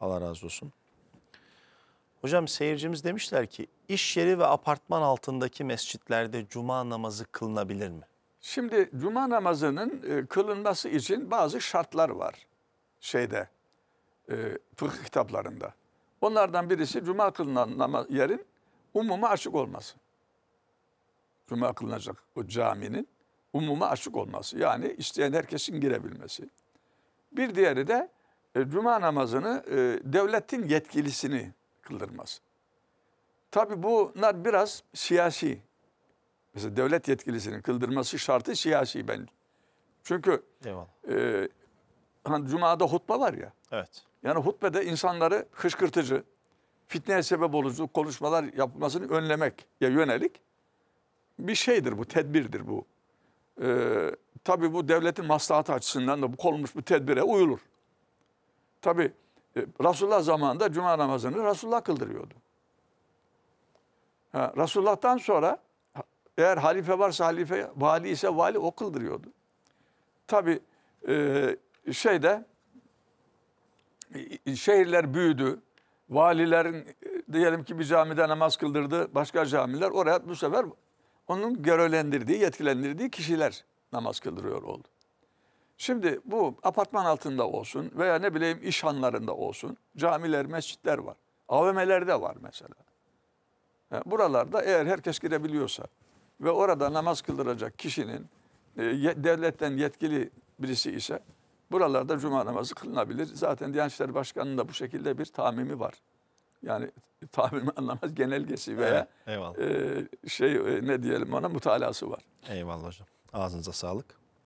Allah razı olsun. Hocam seyircimiz demişler ki iş yeri ve apartman altındaki mescitlerde cuma namazı kılınabilir mi? Şimdi cuma namazının e, kılınması için bazı şartlar var şeyde e, fıkıh kitaplarında. Onlardan birisi cuma kılınan namaz, yerin umuma açık olması. Cuma kılınacak o caminin umuma açık olması. Yani isteyen herkesin girebilmesi. Bir diğeri de e, cuma namazını e, devletin yetkilisini kıldırmaz. Tabi bunlar biraz siyasi. Mesela devlet yetkilisinin kıldırması şartı siyasi bence. Çünkü e, hani cumada hutba var ya. Evet. Yani hutbede insanları kışkırtıcı, fitneye sebep olucu konuşmalar yapmasını önlemek ya yönelik bir şeydir bu, tedbirdir bu. E, tabii bu devletin maslahatı açısından da bu konulmuş bir tedbire uyulur. Tabi e, Resulullah zamanında cuma namazını Resulullah kıldırıyordu. Ha, Resulullah'tan sonra eğer halife varsa halife, vali ise vali o kıldırıyordu. Tabi e, şeyde e, şehirler büyüdü. Valilerin e, diyelim ki bir camide namaz kıldırdı başka camiler oraya bu sefer onun görevlendirdiği, yetkilendirdiği kişiler namaz kıldırıyor oldu. Şimdi bu apartman altında olsun veya ne bileyim iş hanlarında olsun camiler, mescitler var. AVM'lerde var mesela. Yani buralarda eğer herkes girebiliyorsa ve orada namaz kıldıracak kişinin e, devletten yetkili birisi ise buralarda cuma namazı kılınabilir. Zaten Diyanet İşleri Başkanı'nın da bu şekilde bir tamimi var. Yani tamimi anlamaz genelgesi veya evet, e, şey e, ne diyelim ona mutalası var. Eyvallah hocam. Ağzınıza sağlık.